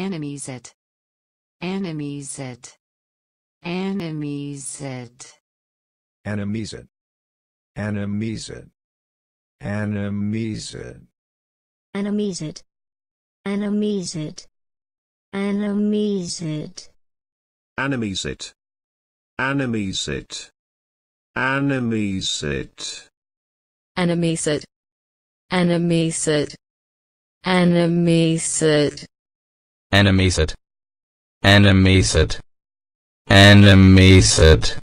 Enemies it. Enemies it. Enemies it. Enemies it. Enemies it. Enemies it. Enemies it. Enemies it. Enemies it. Enemies it. Enemies it. Enemies it. Enemies it. Enemies it. Enemies it. Animacet. Animacet. Animacet.